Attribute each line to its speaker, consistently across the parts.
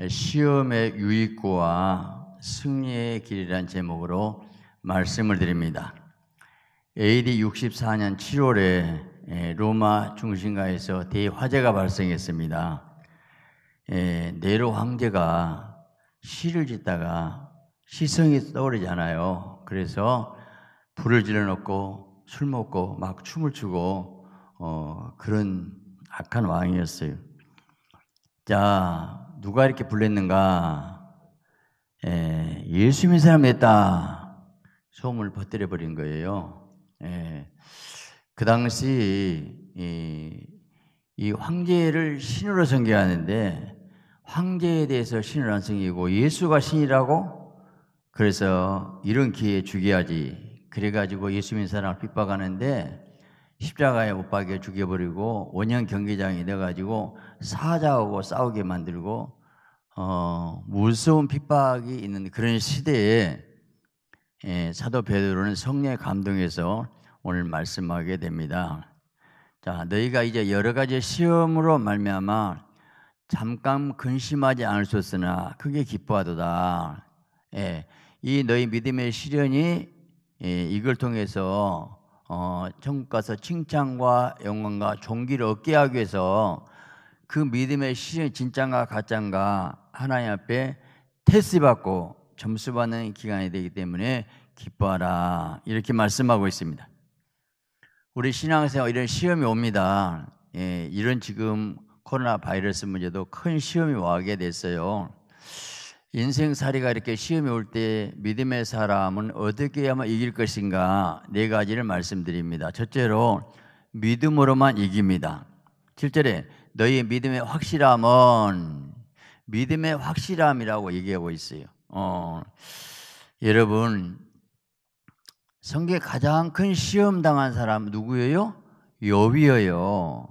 Speaker 1: 네, 시험의 유익과 승리의 길이란 제목으로 말씀을 드립니다. AD 64년 7월에 예, 로마 중심가에서 대화재가 발생했습니다. 예, 네로 황제가 시를 짓다가 시성이 떠오르잖아요. 그래서 불을 질러놓고 술 먹고 막 춤을 추고 어, 그런 악한 왕이었어요. 자, 누가 이렇게 불렀는가? 예, 예수 믿는 사람이 됐다. 소음을 퍼뜨려 버린 거예요. 예, 그 당시 이, 이 황제를 신으로 섬겨하는데 황제에 대해서 신을 안 섬기고 예수가 신이라고 그래서 이런 기회 에죽여야지 그래가지고 예수 믿는 사람을 핍박하는데 십자가에 못 박여 죽여버리고 원형 경기장이 돼가지고 사자하고 싸우게 만들고 어, 무서운 핍박이 있는 그런 시대에 예, 사도 베드로는 성령의 감동에서 오늘 말씀하게 됩니다. 자, 너희가 이제 여러 가지 시험으로 말미암아 잠깐 근심하지 않을 수 있으나 그게 기뻐하도다. 예, 이 너희 믿음의 시련이 예, 이걸 통해서 어, 천국 가서 칭찬과 영광과 존귀를 얻게 하기 위해서 그 믿음의 시의 진짠가 가짠가 하나님 앞에 테스트 받고 점수 받는 기간이 되기 때문에 기뻐하라 이렇게 말씀하고 있습니다. 우리 신앙생활 이런 시험이 옵니다. 예, 이런 지금 코로나 바이러스 문제도 큰 시험이 와게 됐어요. 인생살이가 이렇게 시험이 올 때 믿음의 사람은 어떻게 해야만 이길 것인가 네 가지를 말씀드립니다. 첫째로 믿음으로만 이깁니다. 7절에 너희 믿음의 확실함은 믿음의 확실함이라고 얘기하고 있어요. 어, 여러분 성경에 가장 큰 시험 당한 사람 누구예요? 요비예요.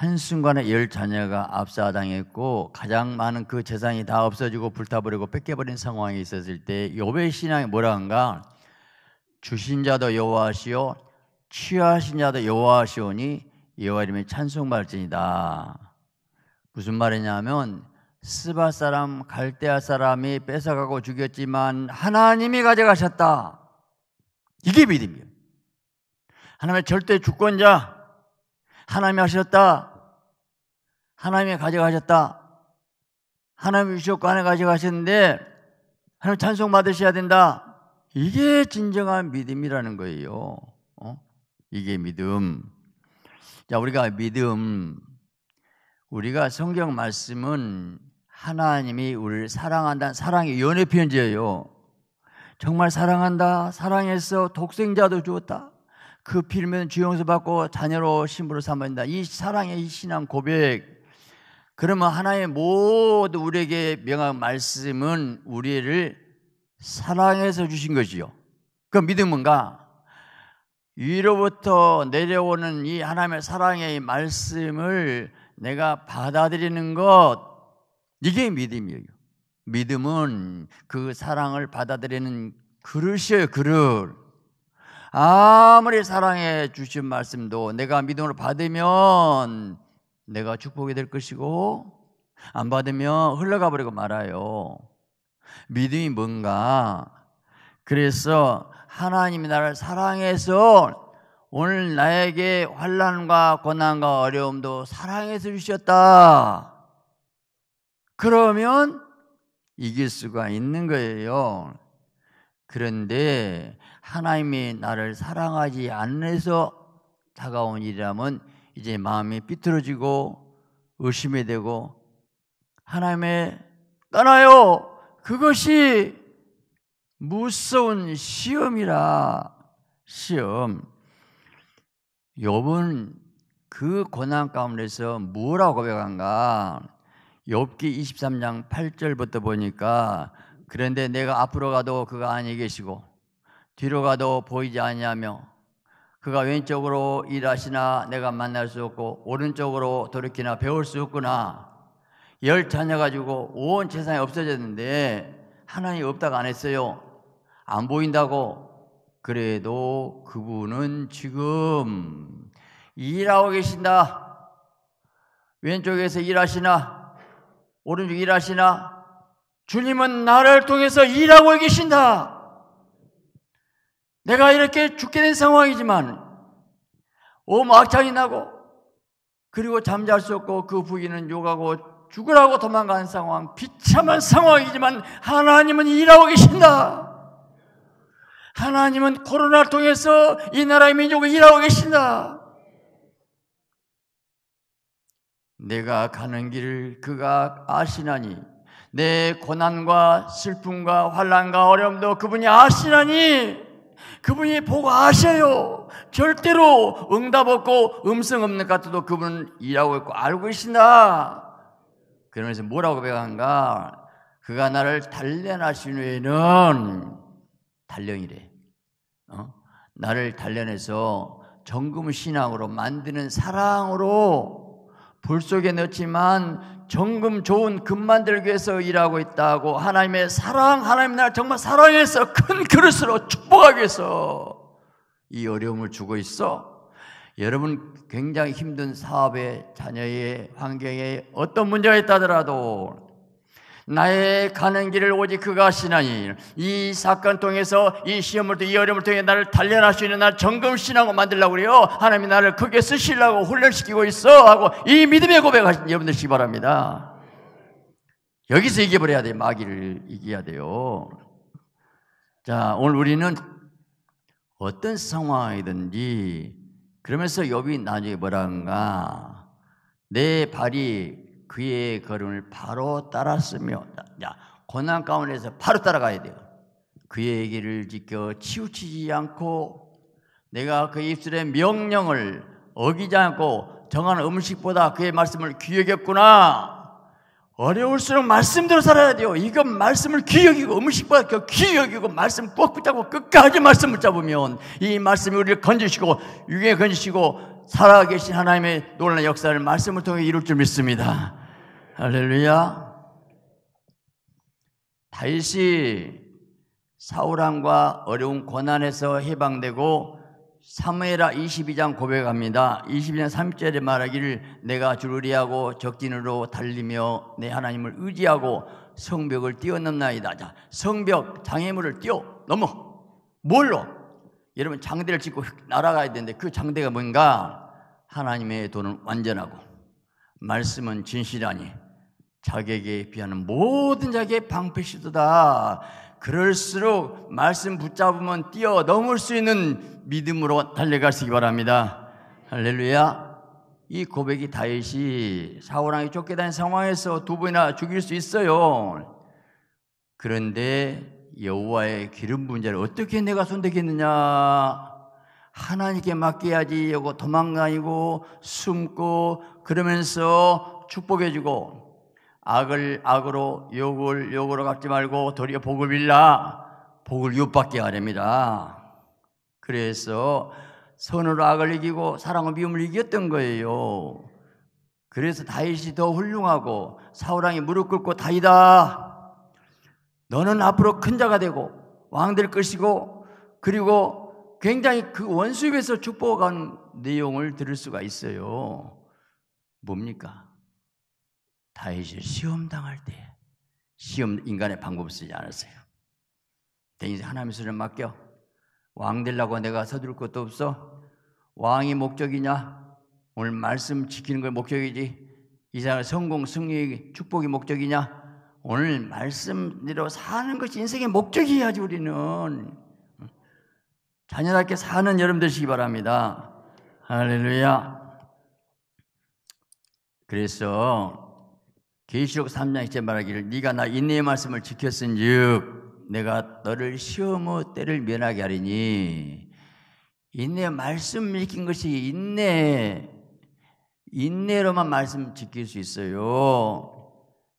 Speaker 1: 한순간에 열 자녀가 압사당했고 가장 많은 그 재산이 다 없어지고 불타버리고 뺏겨버린 상황이 있었을 때 요배 신앙이 뭐라한가 주신 자도 여호와시오 취하신 자도 여호와시오니 여호와 이름의 찬송말진이다 무슨 말이냐면 스바 사람 갈대아 사람이 뺏어가고 죽였지만 하나님이 가져가셨다 이게 믿음이에요 하나님의 절대 주권자 하나님이 하셨다 하나님이 가져가셨다. 하나님이 주셨고 하나 가져가셨는데 하나님 찬송 받으셔야 된다. 이게 진정한 믿음이라는 거예요. 어? 이게 믿음. 자, 우리가 믿음. 우리가 성경 말씀은 하나님이 우리를 사랑한다 사랑의 연애 편지예요. 정말 사랑한다. 사랑했어. 독생자도 주었다. 그 필면 주용서 받고 자녀로 신부로 삼아야 된다. 이 사랑의 신앙 고백. 그러면 하나의 모두 우리에게 명한 말씀은 우리를 사랑해서 주신 것이요. 그 믿음은가? 위로부터 내려오는 이 하나님의 사랑의 말씀을 내가 받아들이는 것, 이게 믿음이에요. 믿음은 그 사랑을 받아들이는 그릇이에요, 그릇. 아무리 사랑해 주신 말씀도 내가 믿음으로 받으면 내가 축복이 될 것이고 안 받으면 흘러가 버리고 말아요. 믿음이 뭔가 그래서 하나님이 나를 사랑해서 오늘 나에게 환란과 고난과 어려움도 사랑해서 주셨다. 그러면 이길 수가 있는 거예요. 그런데 하나님이 나를 사랑하지 않아서 다가온 일이라면 이제 마음이 삐뚤어지고 의심이 되고 하나님의 떠나요. 그것이 무서운 시험이라 시험. 요번 그 고난 가운데서 뭐라고 고백한가? 욥기 23장 8절부터 보니까 그런데 내가 앞으로 가도 그가 아니 계시고 뒤로 가도 보이지 아니하며 그가 왼쪽으로 일하시나 내가 만날 수 없고 오른쪽으로 돌이키나 배울 수 없구나. 열 자녀 가지고 온 세상이 없어졌는데 하나님 이 없다고 안 했어요. 안 보인다고. 그래도 그분은 지금 일하고 계신다. 왼쪽에서 일하시나 오른쪽 일하시나 주님은 나를 통해서 일하고 계신다. 내가 이렇게 죽게 된 상황이지만 오악장이 나고 그리고 잠잘 수 없고 그 부인은 욕하고 죽으라고 도망간 상황 비참한 상황이지만 하나님은 일하고 계신다 하나님은 코로나를 통해서 이 나라의 민족을 일하고 계신다 내가 가는 길을 그가 아시나니 내 고난과 슬픔과 환란과 어려움도 그분이 아시나니 그분이 보고 아셔요. 절대로 응답 없고 음성 없는 것 같아도 그분은 일하고 있고 알고 계신다. 그러면서 뭐라고 배한가? 그가 나를 단련하신 후에는 단련이래. 어? 나를 단련해서 정금 신앙으로 만드는 사랑으로 불 속에 넣지만 정금 좋은 금 만들기 위해서 일하고 있다고 하나님의 사랑, 하나님 나라 정말 사랑해서 큰 그릇으로 축복하기 위해서 이 어려움을 주고 있어. 여러분 굉장히 힘든 사업에 자녀의 환경에 어떤 문제가 있다더라도 나의 가는 길을 오직 그가 하시나니 이 사건 통해서 이 시험을 통해 이 어려움을 통해 나를 단련할 수 있는 날 정금신하고 만들려고 그래요 하나님이 나를 크게 쓰시려고 훈련시키고 있어 하고 이 믿음의 고백하신 여러분들 시기 바랍니다 여기서 이겨버려야 돼요 마귀를 이겨야 돼요 자 오늘 우리는 어떤 상황이든지 그러면서 여기 나중에 뭐란가 내 발이 그의 걸음을 바로 따랐으며 자, 고난 가운데서 바로 따라가야 돼요. 그의 길을 지켜 치우치지 않고 내가 그 입술의 명령을 어기지 않고 정한 음식보다 그의 말씀을 귀에 겼구나. 어려울수록 말씀대로 살아야 돼요. 이건 말씀을 귀여기고 음식보다 귀여기고 말씀 꼭 붙잡고 끝까지 말씀 붙잡으면 이 말씀이 우리를 건지시고 유에 건지시고 살아계신 하나님의 놀라운 역사를 말씀을 통해 이룰 줄 믿습니다. 할렐루야. 다윗이 사울왕과 어려운 고난에서 해방되고 사무엘하 22장 고백합니다. 22장 3절에 말하기를 내가 주르리하고 적진으로 달리며 내 하나님을 의지하고 성벽을 뛰어넘나이다. 자, 성벽 장애물을 뛰어넘어. 뭘로? 여러분 장대를 짓고 날아가야 되는데 그 장대가 뭔가 하나님의 돈을 완전하고 말씀은 진실하니 자객에 비하는 모든 자객의 방패시도다. 그럴수록 말씀 붙잡으면 뛰어넘을 수 있는 믿음으로 달려가시기 바랍니다. 할렐루야. 이 고백이 다윗이 사우왕이 쫓겨다닌 상황에서 두 번이나 죽일 수 있어요. 그런데 여호와의 기름 문제를 어떻게 내가 손대겠느냐 하나님께 맡겨야지 하고 도망가고 숨고 그러면서 축복해주고 악을 악으로 욕을 욕으로 갚지 말고 도리어 복을 빌라 복을 욕받게 하렵니다. 그래서 선으로 악을 이기고 사랑으 미움을 이겼던 거예요. 그래서 다윗이 더 훌륭하고 사우랑이 무릎 꿇고 다이다. 너는 앞으로 큰 자가 되고 왕들 끌시고 그리고 굉장히 그 원수입에서 축복한 내용을 들을 수가 있어요. 뭡니까? 다윗이 시험 당할 때 시험 인간의 방법 쓰지 않았어요. 대신 하나님의 손에 맡겨 왕 되려고 내가 서둘 것도 없어. 왕이 목적이냐? 오늘 말씀 지키는 걸 목적이지. 이사람 성공, 승리, 축복이 목적이냐? 오늘 말씀대로 사는 것이 인생의 목적이야지 우리는. 자녀답게 사는 여러분 되시기 바랍니다. 할렐루야. 그래서 계시록 3장 1절 말하기를 네가 나 인내의 말씀을 지켰은즉 내가 너를 시험의 때를 면하게 하리니 인내 의 말씀 읽힌 것이 인내 인내로만 말씀 지킬 수 있어요.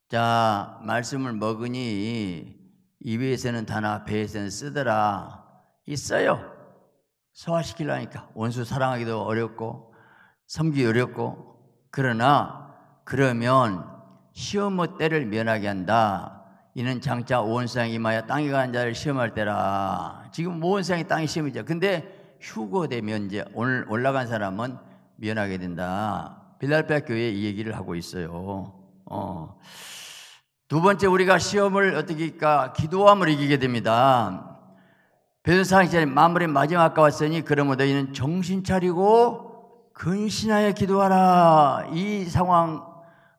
Speaker 1: 자 말씀을 먹으니 입에서는 다나 배에서는 쓰더라 있어요. 소화시키려니까 원수 사랑하기도 어렵고 섬기 어렵고 그러나 그러면 시험의 뭐 때를 면하게 한다. 이는 장차 온상이 마야 땅에 간 자를 시험할 때라. 지금 온 뭐 세상이 땅의 시험이죠. 근데 휴거되 면제 이 오늘 올라간 사람은 면하게 된다. 빌랄페 라 교회에 이 얘기를 하고 있어요. 어. 두 번째 우리가 시험을 어떻게 할까 기도함을 이기게 됩니다. 베드로상 시절 마무리 마지막과 왔으니 그러므로 너희는 정신 차리고 근신하여 기도하라. 이 상황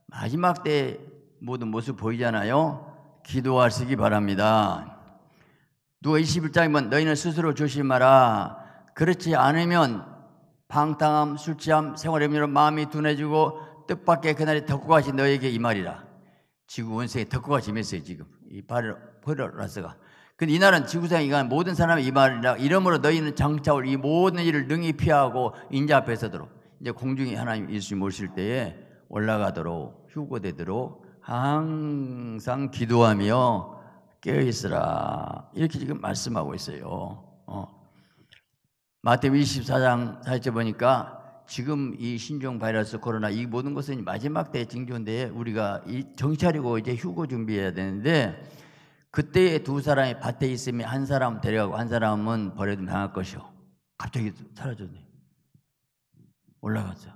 Speaker 1: 마지막 때 모든 모습 보이잖아요. 기도하시기 바랍니다. 누가 21장이면 너희는 스스로 조심하라. 그렇지 않으면 방탕함, 술취함, 생활의 음료로 마음이 둔해지고 뜻밖의 그날이 덕구같신 너에게 이 말이라. 지구 원색이 덕구가이면서지 지금 이 발을, 바르라스가 근데 이날은 지구상에 이간 모든 사람의 이말이라 이름으로 너희는 장차올 이 모든 일을 능히 피하고 인자 앞에 서도록 이제 공중에 하나님 예수 님 모실 때에 올라가도록 휴고되도록 항상 기도하며 깨어 있으라 이렇게 지금 말씀하고 있어요. 어. 마태복음 24장 살절 보니까 지금 이 신종 바이러스 코로나 이 모든 것은 마지막 때의 징조인데 우리가 이정찰이고 이제 휴고 준비해야 되는데 그때의 두 사람이 밭에 있으면 한 사람 데려가고 한 사람은 버려도 당할 것이오 갑자기 사라졌네. 올라갔어.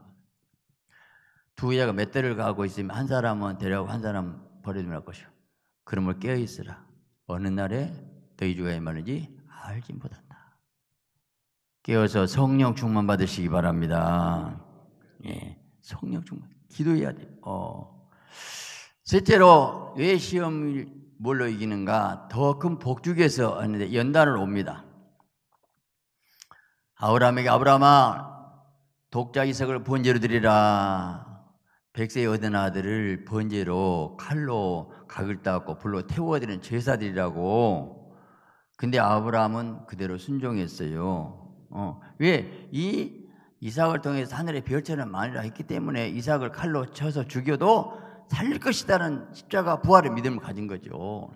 Speaker 1: 두 여자가 몇 대를 가고 있으면 한 사람은 데려가고 한 사람 은 버려도 날것이오 그러므로 깨어 있으라. 어느 날에 너희 주가 임하는지 알지 못한다. 깨어서 성령 충만 받으시기 바랍니다. 예, 성령 충만. 기도해야 돼. 어. 셋째로 왜 시험을 뭘로 이기는가? 더 큰 복죽에서 하는데 연단을 옵니다. 아브라함에게 아브라함아 독자 이삭을 번제로 드리라. 백세의 얻은 아들을 번제로 칼로 각을 따고 불로 태워드리는 제사들이라고. 근데 아브라함은 그대로 순종했어요. 어. 왜? 이 이삭을 통해서 하늘의 별처럼 많이 했기 때문에 이삭을 칼로 쳐서 죽여도 살릴 것이다는 십자가 부활의 믿음을 가진 거죠.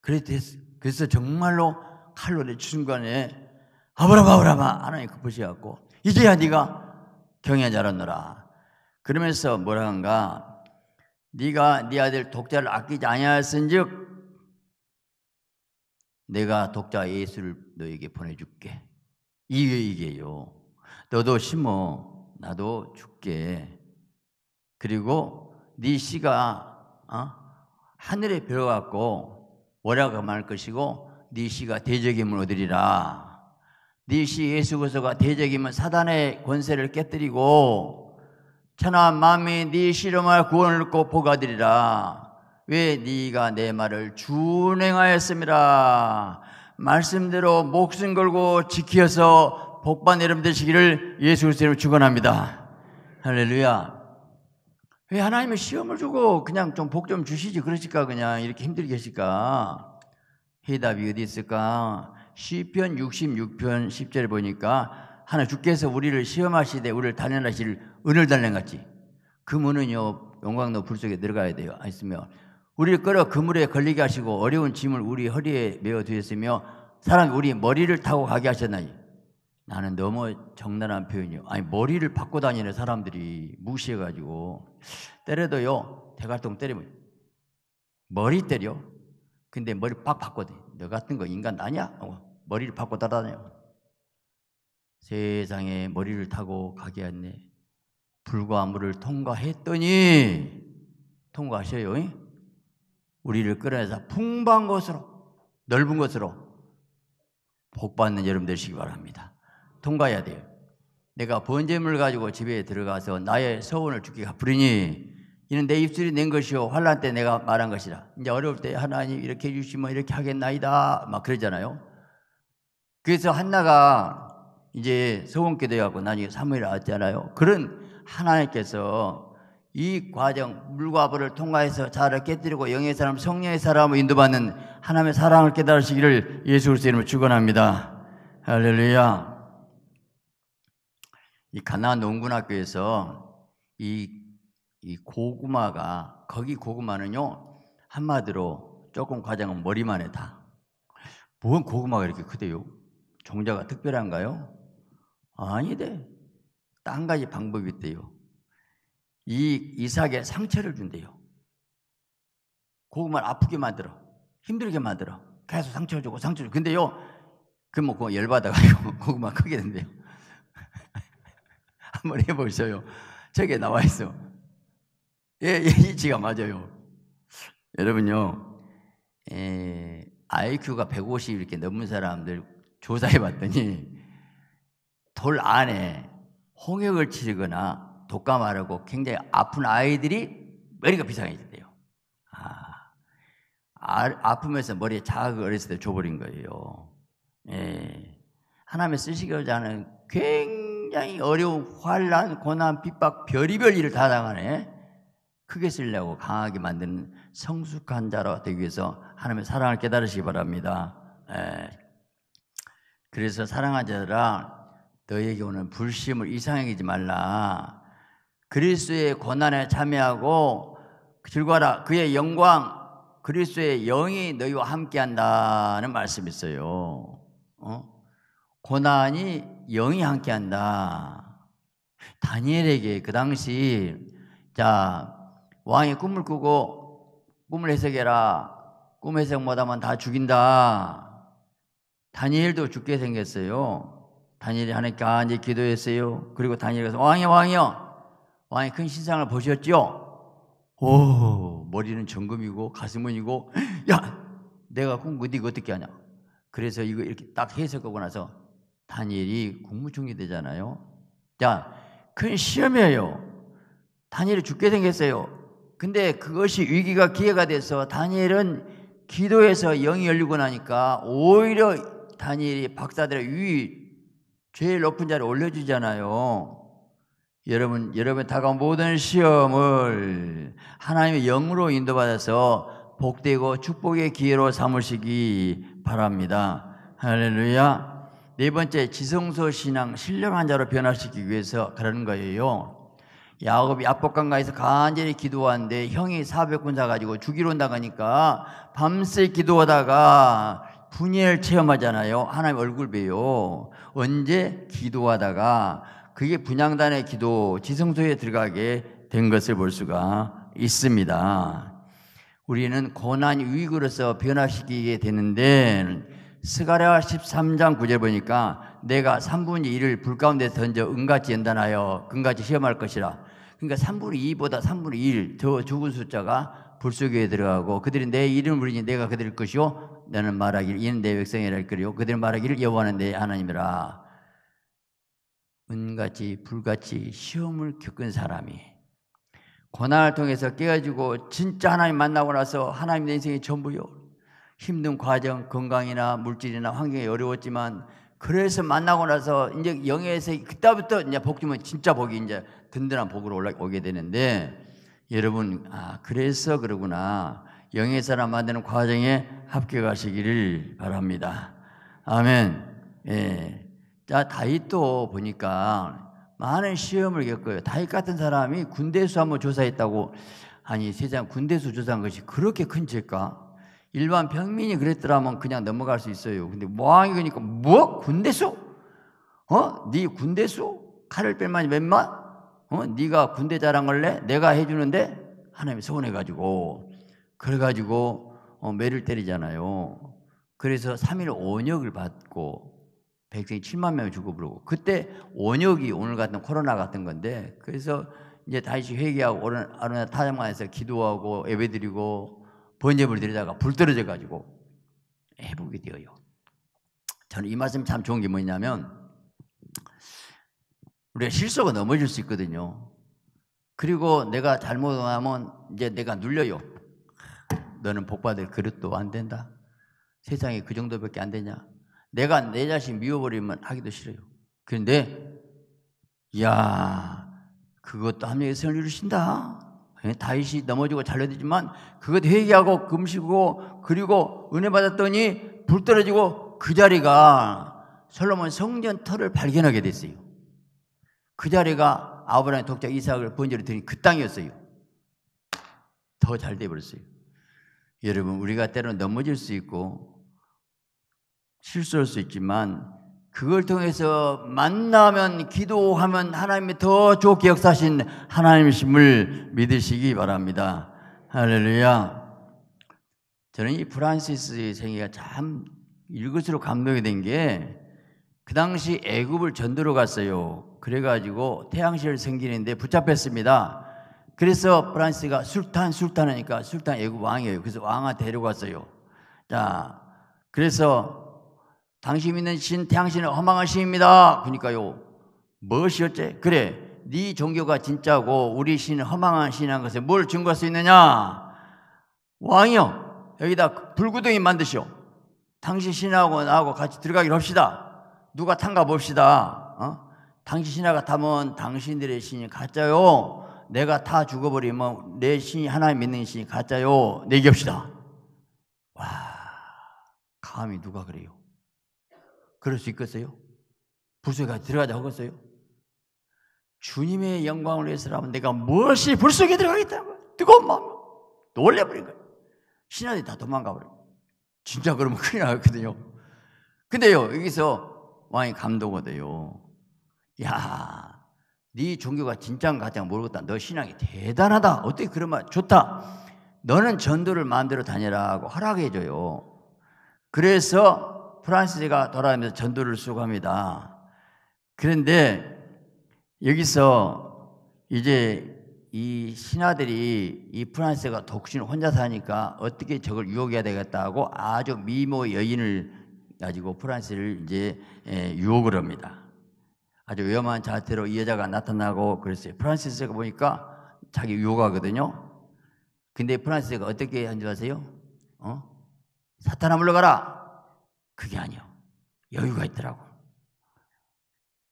Speaker 1: 그래서 정말로 칼로의 순간에 아브라바브라마 하나님 급하셔갖고 그 이제야 네가 경외 자하느라 그러면서 뭐라 한가 네가 네 아들 독자를 아끼지 아니하였은즉 내가 독자 예수를 너에게 보내줄게 이얘기예요 너도 심어 나도 줄게 그리고 네 씨가 어? 하늘에 들어갔고 뭐라고 말 것이고 네 씨가 대적임을 얻으리라. 네 씨 예수 그리스도가 대적임은 사단의 권세를 깨뜨리고 천하 마음이 네씨름만 구원을 얻고 보가드리라. 왜 네가 내 말을 준행하였습니다 말씀대로 목숨 걸고 지키어서 복받 여러분 되시기를 예수 그리스도로 축원합니다. 할렐루야. 왜 하나님은 시험을 주고 그냥 좀 복좀 좀 주시지 그러실까 그냥 이렇게 힘들게 하실까? 해답이 어디 있을까? 시편 66편 10절에 보니까 하나 주께서 우리를 시험하시되 우리를 단련하실 은을 달랭같이 그 문은요 영광로 불 속에 들어가야 돼요. 있으면 우리를 끌어 그물에 걸리게 하시고 어려운 짐을 우리 허리에 메어 두셨으며 사람이 우리 머리를 타고 가게 하셨나니 나는 너무 정나한 표현이요. 아니 머리를 바꿔 다니는 사람들이 무시해가지고 때려도요 대갈통 때리면 머리 때려. 근데 머리 빡 바꿔대. 너 같은 거 인간 아니 어, 머리를 바꿔 따라다녀. 세상에 머리를 타고 가게 했네. 불과물을 통과했더니 통과하셔요. 이? 우리를 끌어내서 풍부한 것으로 넓은 것으로 복받는 여러분 되시기 바랍니다. 통과해야 돼요. 내가 번제물 가지고 집에 들어가서 나의 서원을 주께 갚으리니 이는 내 입술이 낸 것이요 환란 때 내가 말한 것이라. 이제 어려울 때 하나님 이렇게 주시면 이렇게 하겠나이다 막 그러잖아요. 그래서 한나가 이제 서원기도 해고 나중에 사무엘 왔잖아요. 그런 하나님께서 이 과정 물과 불을 통과해서 자를 깨뜨리고 영의 사람 성령의 사람을 인도받는 하나님의 사랑을 깨달으시기를 예수 그리스도 이름으로 축원합니다. 할렐루야. 이 가나 농군학교에서 이, 이 고구마가 거기 고구마는요 한마디로 조금 과장은 머리만 해다. 뭔 고구마가 이렇게 크대요? 종자가 특별한가요? 아니대. 딴 가지 방법이 있대요. 이 이삭에 상처를 준대요. 고구마를 아프게 만들어. 힘들게 만들어. 계속 상처 를 주고 상처 를 주고. 근데요, 그뭐 그 뭐 열받아가지고 고구마 크게 된대요. 한번 해보세요. 저게 나와 있어. 예, 예, 이치가 맞아요. 여러분요, 에, IQ가 150 이렇게 넘은 사람들 조사해 봤더니 돌 안에 홍역을 치르거나 독감하라고 굉장히 아픈 아이들이 머리가 비상해진대요. 아, 아, 프면서 머리에 자극을 어렸을 때 줘버린 거예요. 예. 하나님의 쓰시고자 기는 굉장히 굉장히 어려운 환란, 고난, 핍박, 별의별 일을 다 당하네. 크게 쓰려고 강하게 만드는 성숙한 자로 되기 위해서 하나님의 사랑을 깨달으시기 바랍니다. 에. 예. 그래서 사랑한 자들아 너에게 오는 불심을 이상하게지 말라. 그리스의 고난에 참여하고 즐거워라. 그의 영광, 그리스의 영이 너희와 함께한다는 말씀이 있어요. 어? 고난이 영이 함께한다. 다니엘에게 그 당시 자 왕이 꿈을 꾸고 꿈을 해석해라. 꿈 해석 못하면 다 죽인다. 다니엘도 죽게 생겼어요. 다니엘이 하나님 아, 이제 기도했어요. 그리고 다니엘이 왕이여 왕이여 왕이 큰 신상을 보셨지오 머리는 정금이고 가슴은 이고 야 내가 꿈 어디 어떻게 하냐. 그래서 이거 이렇게 딱 해석하고 나서 다니엘이 국무총리 되잖아요. 자, 큰 시험이에요. 다니엘이 죽게 생겼어요. 근데 그것이 위기가 기회가 돼서 다니엘은 기도해서 영이 열리고 나니까 오히려 다니엘이 박사들의 위 제일 높은 자리에 올려주잖아요. 여러분, 여러분 다가온 모든 시험을 하나님의 영으로 인도받아서 복되고 축복의 기회로 삼으시기 바랍니다. 할렐루야. 네 번째 지성소 신앙 신령한 자로 변화시키기 위해서 그러는 거예요. 야곱이 압복강가에서 간절히 기도하는데 형이 400군사 가지고 죽이러 온다가니까 그러니까 밤새 기도하다가 분열 체험하잖아요. 하나님 얼굴 봬요. 언제 기도하다가 그게 분양단의 기도 지성소에 들어가게 된 것을 볼 수가 있습니다. 우리는 고난 유익으로서 변화시키게 되는데 스가랴 13장 9절 보니까 내가 3분의 1을 불 가운데 던져 은같이 연단하여 금같이 시험할 것이라. 그러니까 3분의 2보다 3분의 1 더 죽은 숫자가 불 속에 들어가고 그들이 내 이름을 부르니 내가 그들 일 것이요 나는 말하기를 이는 내 백성이라 할거리요 그들은 말하기를 여호와는 내 하나님이라. 은같이 불같이 시험을 겪은 사람이 고난을 통해서 깨어지고 진짜 하나님 만나고 나서 하나님 내 인생이 전부요 힘든 과정, 건강이나 물질이나 환경이 어려웠지만 그래서 만나고 나서 이제 영예에서 그때부터 이제 복주면 진짜 복이 이제 든든한 복으로 올라오게 되는데 여러분 아 그래서 그러구나 영예 사람 만드는 과정에 합격하시기를 바랍니다. 아멘. 예. 자 다윗도 보니까 많은 시험을 겪어요. 다윗 같은 사람이 군대수 한번 조사했다고 아니 세상 군대수 조사한 것이 그렇게 큰 죄일까? 일반 평민이 그랬더라면 그냥 넘어갈 수 있어요. 근데 모항이 그러니까 뭐 군대수? 어? 네 군대수? 칼을 뺄만이 몇 만? 어? 네가 군대 자랑을래? 내가 해주는데 하나님이 서운해가지고 그래가지고 어, 매를 때리잖아요. 그래서 3일 온역을 받고 백성이 7만 명을 죽어버리고 그때 온역이 오늘 같은 코로나 같은 건데 그래서 이제 다시 회개하고 오늘 아르나 타장관에서 기도하고 예배드리고 번제불 드리다가 불 떨어져 가지고 회복이 되어요. 저는 이 말씀 참 좋은 게 뭐냐면 우리가 실수가 넘어질 수 있거든요. 그리고 내가 잘못하면 이제 내가 눌려요. 너는 복받을 그릇도 안 된다. 세상에 그 정도밖에 안 되냐. 내가 내 자신 미워버리면 하기도 싫어요. 그런데 야 그것도 함께 성을 이루신다. 예, 다윗이 넘어지고 잘려지지만 그것 회개하고 금식하고 그리고 은혜 받았더니 불 떨어지고 그 자리가 솔로몬 성전 터를 발견하게 됐어요. 그 자리가 아브라함 의 독자 이삭을 번제로 드린 그 땅이었어요. 더 잘 돼버렸어요. 여러분 우리가 때로는 넘어질 수 있고 실수할 수 있지만 그걸 통해서 만나면 기도하면 하나님이 더 좋게 역사하신 하나님이심을 믿으시기 바랍니다. 할렐루야. 저는 이 프란시스의 생애가 참 일것으로 감동이 된 게 그 당시 애굽을 전도로 갔어요. 그래가지고 태양실 생기는데 붙잡혔습니다. 그래서 프란스가 시 술탄 술탄 하니까 술탄 애굽 왕이에요. 그래서 왕아 데려갔어요. 자, 그래서 당신 믿는 신태양신은 허망한 신입니다. 그러니까요. 무엇이었지? 그래. 네 종교가 진짜고 우리 신은 허망한 신한 것을 뭘 증거할 수 있느냐? 왕이요. 여기다 불구덩이 만드시오. 당신 신하고 나하고 같이 들어가기로 합시다. 누가 탄가 봅시다. 어? 당신 신하가 타면 당신들의 신이 가짜요. 내가 다 죽어버리면 내 신이 하나님 믿는 신이 가짜요. 내기합시다. 와, 감히 누가 그래요? 그럴 수 있겠어요? 불속에 들어가자 하겠어요? 주님의 영광을 위해서라면 내가 무엇이 불속에 들어가겠다고 뜨거운 마음 놀려버린 거예요. 신하들이 다 도망가 버려요. 진짜 그러면 큰일 나거든요. 근데요 여기서 왕이 감동하대요. 야, 네 종교가 진짜 같아 모르겠다. 너 신앙이 대단하다. 어떻게 그런 말 좋다. 너는 전도를 만들어 다녀라고 허락해줘요. 그래서 프란시스가 돌아다니면서 전도를 수고 합니다. 그런데 여기서 이제 이 신하들이 이프시스가 독신 혼자 사니까 어떻게 적을 유혹해야 되겠다고 아주 미모 여인을 가지고 프란시스를 이제 예, 유혹을 합니다. 아주 위험한 자태로 이 여자가 나타나고 그랬어요. 프란시스가 보니까 자기 유혹하거든요. 근데 프란시스가 어떻게 한줄 아세요? 어? 사탄아 물러가라! 그게 아니요. 여유가 있더라고.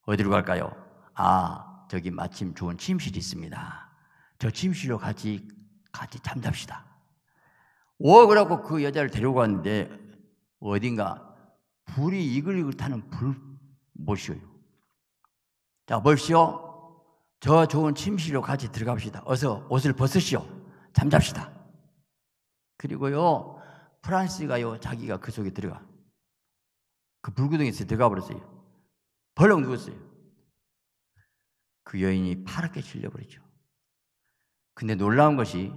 Speaker 1: 어디로 갈까요? 아, 저기 마침 좋은 침실이 있습니다. 저 침실로 같이 같이 잠잡시다. 오, 그러고 그 여자를 데려고 왔는데 어딘가 불이 이글이글 타는 불못이요. 자, 봅시오. 저 좋은 침실로 같이 들어갑시다. 어서 옷을 벗으시오. 잠잡시다. 그리고요, 프란스가요, 자기가 그 속에 들어가. 그 불구덩이에 들어가 버렸어요. 벌렁 누웠어요. 그 여인이 파랗게 질려버렸죠 근데 놀라운 것이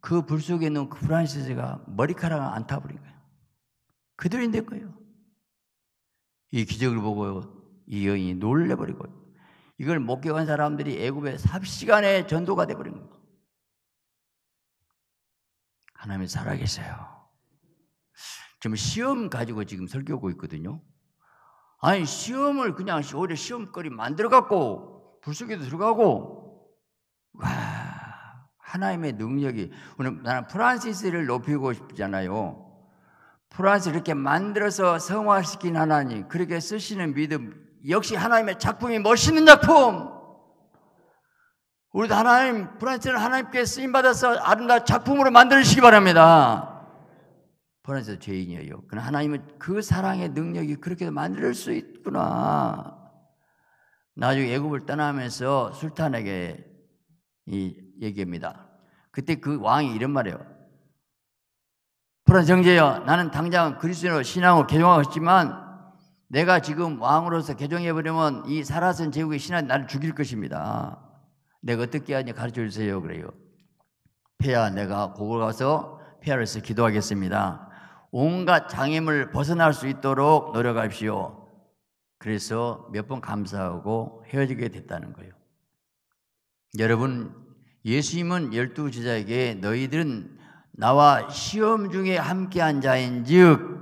Speaker 1: 그 불 속에 있는 그 프란시스가 머리카락을 안 타버린 거예요. 그들로 인된 거예요. 이 기적을 보고 이 여인이 놀래버리고 이걸 목격한 사람들이 애굽에 삽시간에 전도가 돼버린 거예요. 하나님이 살아계세요. 지금 시험 가지고 지금 설교하고 있거든요. 아니 시험을 그냥 오히려 시험거리 만들어 갖고 불속에도 들어가고 와 하나님의 능력이 오늘 나는 프란시스를 높이고 싶잖아요. 프란스 시 이렇게 만들어서 성화시킨 하나님 그렇게 쓰시는 믿음 역시 하나님의 작품이 멋있는 작품. 우리도 하나님, 프란시스는 하나님께 쓰임 받아서 아름다운 작품으로 만들어주시기 바랍니다. 본안에서 죄인이에요. 그러나 하나님은 그 사랑의 능력이 그렇게 만들 수 있구나. 나중에 애굽을 떠나면서 술탄에게 이 얘기합니다. 그때 그 왕이 이런 말이에요. 프란 정제여, 나는 당장 그리스도로 신앙으 개종하고 지만 내가 지금 왕으로서 개종해버리면 이 살아선 제국의 신하 나를 죽일 것입니다. 내가 어떻게 하냐 가르쳐 주세요. 그래요. 폐하, 내가 고을 가서 폐하로서 기도하겠습니다. 온갖 장애물 벗어날 수 있도록 노력합시오. 그래서 몇 번 감사하고 헤어지게 됐다는 거예요. 여러분, 예수님은 열두 제자에게 너희들은 나와 시험 중에 함께한 자인즉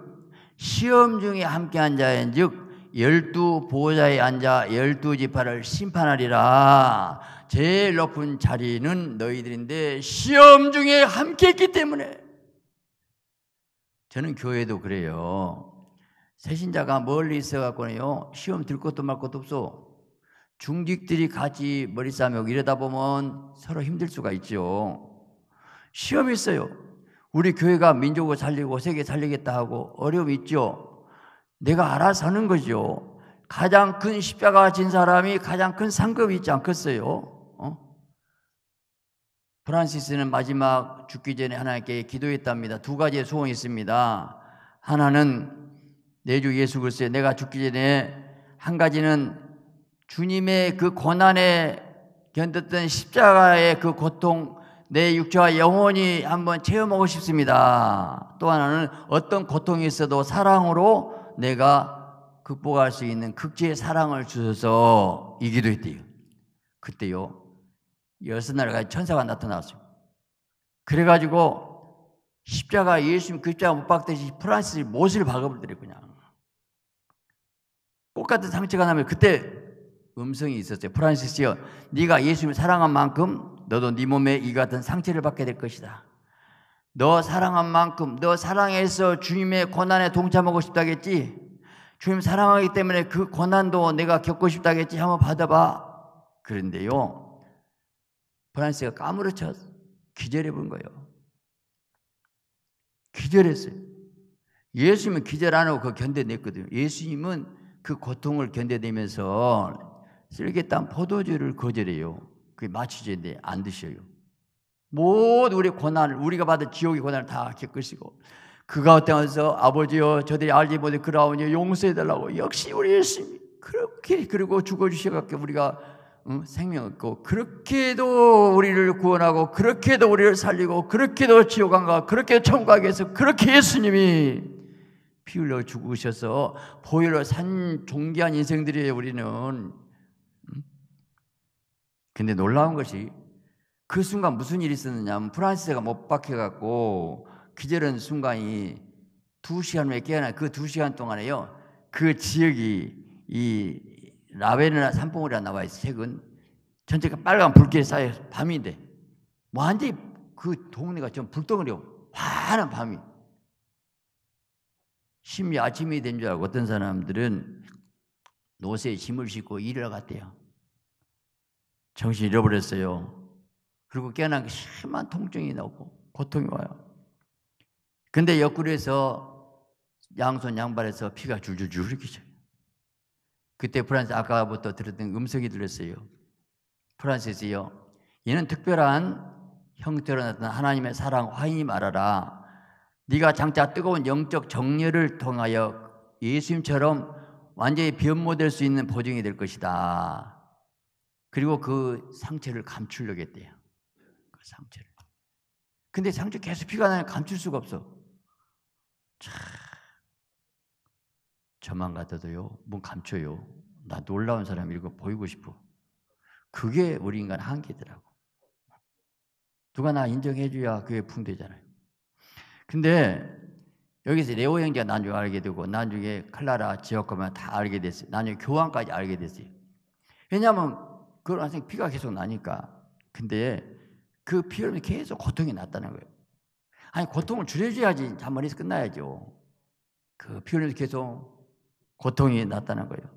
Speaker 1: 시험 중에 함께한 자인즉 열두 보호자에 앉아 열두 지파를 심판하리라. 제일 높은 자리는 너희들인데 시험 중에 함께했기 때문에 저는 교회도 그래요. 새신자가 멀리 있어갖고는요, 시험 들 것도 말 것도 없어. 중직들이 같이 머리 싸매고 이러다 보면 서로 힘들 수가 있죠. 시험 이 있어요. 우리 교회가 민족을 살리고 세계 살리겠다 하고 어려움 이 있죠. 내가 알아서 하는 거죠. 가장 큰 십자가 진 사람이 가장 큰 상급이 있지 않겠어요? 프란시스는 마지막 죽기 전에 하나님께 기도했답니다. 두 가지의 소원이 있습니다. 하나는 내 주 예수 글쎄 내가 죽기 전에 한 가지는 주님의 그 고난에 견뎠던 십자가의 그 고통 내 육체와 영혼이 한번 체험하고 싶습니다. 또 하나는 어떤 고통이 있어도 사랑으로 내가 극복할 수 있는 극지의 사랑을 주셔서 이 기도했대요. 그때요. 여섯날에 천사가 나타났어요. 그래가지고 십자가 예수님 그 십자가 못 박듯이 프란시스 못을 박아버리더래 그냥. 똑같은 상처가 나면 그때 음성이 있었어요. 프란시스여 네가 예수님을 사랑한 만큼 너도 네 몸에 이 같은 상처를 받게 될 것이다. 너 사랑한 만큼 너 사랑해서 주님의 고난에 동참하고 싶다겠지. 주님 사랑하기 때문에 그 고난도 내가 겪고 싶다겠지. 한번 받아봐. 그런데요. 보란스가 까무러쳐 기절해 본 거예요. 기절했어요. 예수님은 기절 안 하고 그 견뎌냈거든요. 예수님은 그 고통을 견뎌내면서 쓸개땀 포도주를 거절해요. 그게 마취제인데 안 드셔요. 모든 우리 고난을 우리가 받은 지옥의 고난을 다 겪으시고 그가 어떠면서 아버지여 저들이 알지 못해 그라오니 용서해달라고 역시 우리 예수님 그렇게 그리고 죽어주셔갖고 우리가 생명 없고 그렇게도 우리를 구원하고 그렇게도 우리를 살리고 그렇게도 지옥안가 그렇게 천국해서 그렇게 예수님이 피 흘려 죽으셔서 보혈로 산종교한 인생들이에요 우리는 근데 놀라운 것이 그 순간 무슨 일이 있었느냐면 하 프란시스가 못 박혀갖고 기절한 순간이 두 시간 후에 깨어나 그 두 시간 동안에요 그 지역이 이 라벨이나 산봉우리가 나와 있어 색은 전체가 빨간 불길에 쌓여 밤인데 완전히 그 동네가 좀 불덩어리고 환한 밤이 심히 아침이 된 줄 알고 어떤 사람들은 노새 에 짐을 싣고 일을 갔대요. 정신 잃어버렸어요. 그리고 깨어난 게 심한 통증이 나고 고통이 와요. 근데 옆구리에서 양손 양발에서 피가 줄줄줄 흐르기 그때 프란스 아까부터 들었던 음성이 들렸어요. 프란시스요. 얘는 특별한 형태로 나타난 하나님의 사랑 화인이 말하라. 네가 장차 뜨거운 영적 정열을 통하여 예수님처럼 완전히 변모될 수 있는 보증이 될 것이다. 그리고 그 상처를 감추려고 했대요. 그 상처를. 근데 상처 계속 피가 나면 감출 수가 없어. 참. 저만 같아도요, 뭔 감춰요. 나 놀라운 사람 이고 보이고 싶어. 그게 우리 인간 한계더라고. 누가 나 인정해줘야 그게 풍대잖아요. 근데 여기서 레오 형제가 나중에 알게 되고 나중에 클라라 지역가만 다 알게 됐어요. 나중에 교황까지 알게 됐어요. 왜냐하면 그런 학생 피가 계속 나니까. 근데 그 피흘림이 계속 고통이 났다는 거예요. 아니 고통을 줄여줘야지 잠머리에서 끝나야죠. 그 피흘림이 계속 고통이 나타난 음. 거예요.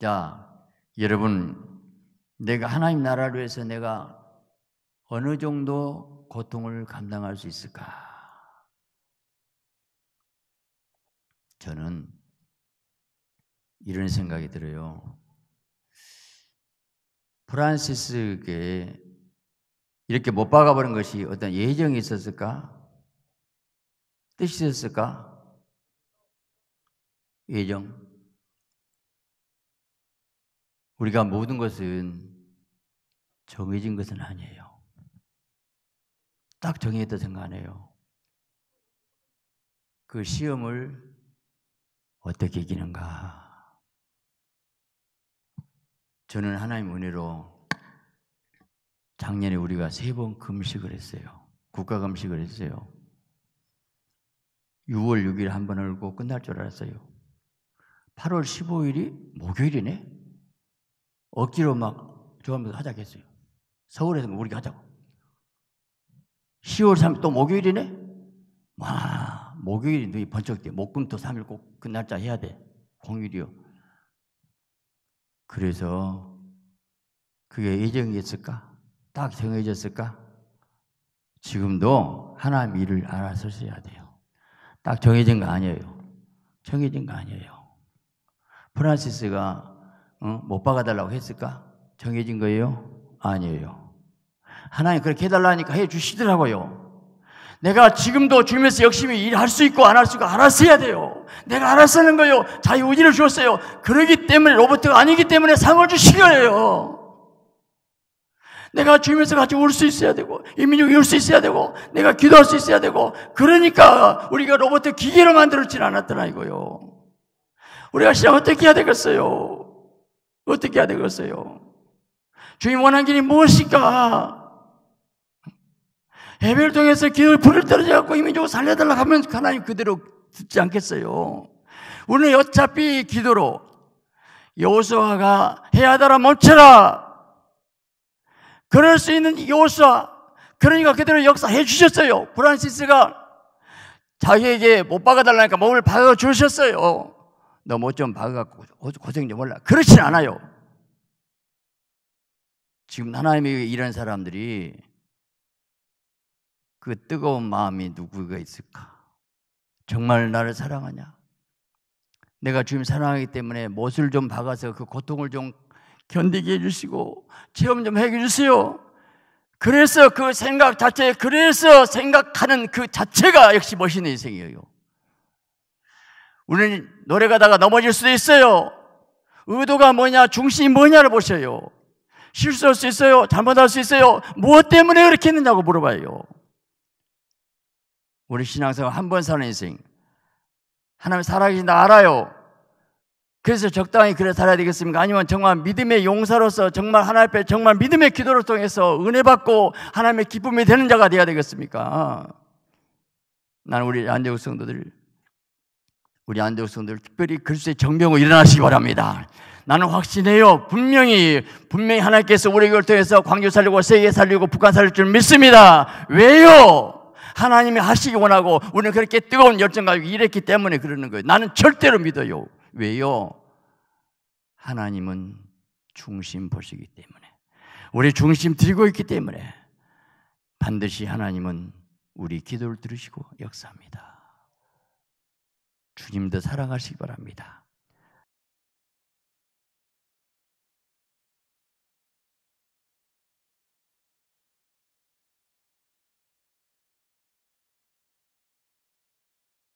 Speaker 1: 자, 여러분, 내가 하나님 나라를 위해서 내가 어느 정도 고통을 감당할 수 있을까? 저는 이런 생각이 들어요. 프란시스에게 이렇게 못 박아버린 것이 어떤 예정이 있었을까? 뜻이 있었을까? 예정. 우리가 모든 것은 정해진 것은 아니에요. 딱 정해있다 생각 안 해요. 그 시험을 어떻게 이기는가. 저는 하나님 은혜로 작년에 우리가 세 번 금식을 했어요. 국가 금식을 했어요. 6월 6일 한번 울고 끝날 줄 알았어요. 8월 15일이 목요일이네? 억지로 막 좋아하면서 하자고했어요 서울에서 우리가 하자고. 10월 3일 또 목요일이네? 와, 목요일이 눈이 번쩍 돼. 목금토 3일 꼭 그 날짜 해야 돼. 공휴일이요. 그래서 그게 예정이었을까? 딱 정해졌을까? 지금도 하나님 일을 알아서 써야 돼요. 딱 정해진 거 아니에요. 정해진 거 아니에요. 프란시스가 어? 못 박아달라고 했을까? 정해진 거예요? 아니에요. 하나님 그렇게 해달라니까 해 주시더라고요. 내가 지금도 주면서 열심히 일할 수 있고 안 할 수 있고 알아서 해야 돼요. 내가 알아서 하는 거요. 예 자유의지를 주었어요. 그러기 때문에 로버트가 아니기 때문에 상을 주신 거예요. 내가 주면서 같이 울 수 있어야 되고, 이민족이 울 수 있어야 되고, 내가 기도할 수 있어야 되고, 그러니까 우리가 로버트 기계로 만들었진 않았더라 이거요. 우리가 신앙 어떻게 해야 되겠어요? 어떻게 해야 되겠어요? 주님 원하는 길이 무엇일까? 예배 통해서 기도를 불을 떨어져갖고 힘이 좀 살려달라 하면 하나님 그대로 듣지 않겠어요. 우리는 어차피 기도로 여호수아가 해야다라 멈춰라. 그럴 수 있는 여호수아 그러니까 그대로 역사해 주셨어요. 브란시스가 자기에게 못 박아달라니까 몸을 박아 주셨어요. 너뭐좀 박아갖고 고생 좀몰라 그렇진 않아요. 지금 하나님이 일한 사람들이 그 뜨거운 마음이 누구가 있을까? 정말 나를 사랑하냐? 내가 주님 사랑하기 때문에 못을 좀 박아서 그 고통을 좀 견디게 해주시고 체험 좀 해주세요. 그래서 그 생각 자체, 그래서 생각하는 그 자체가 역시 멋있는 인생이에요. 우리는 노래 가다가 넘어질 수도 있어요. 의도가 뭐냐, 중심이 뭐냐를 보셔요 실수할 수 있어요. 잘못할 수 있어요. 무엇 때문에 그렇게 했느냐고 물어봐요. 우리 신앙생활 한번 사는 인생. 하나님 살아계신다 알아요. 그래서 적당히 그래 살아야 되겠습니까? 아니면 정말 믿음의 용사로서 정말 하나님 앞에 정말 믿음의 기도를 통해서 은혜 받고 하나님의 기쁨이 되는 자가 되어야 되겠습니까? 어. 나는 우리 안재욱 성도들 우리 안대우 성들 특별히 글쎄 정병호 일어나시기 바랍니다. 나는 확신해요. 분명히 분명히 하나님께서 우리 교회 통해서 광주 살리고 세계 살리고 북한 살릴 줄 믿습니다. 왜요? 하나님이 하시기 원하고 우리는 그렇게 뜨거운 열정 가지고 일했기 때문에 그러는 거예요. 나는 절대로 믿어요. 왜요? 하나님은 중심 보시기 때문에 우리 중심 들고 있기 때문에 반드시 하나님은 우리 기도를 들으시고 역사합니다. 주님도 사랑하시기 바랍니다.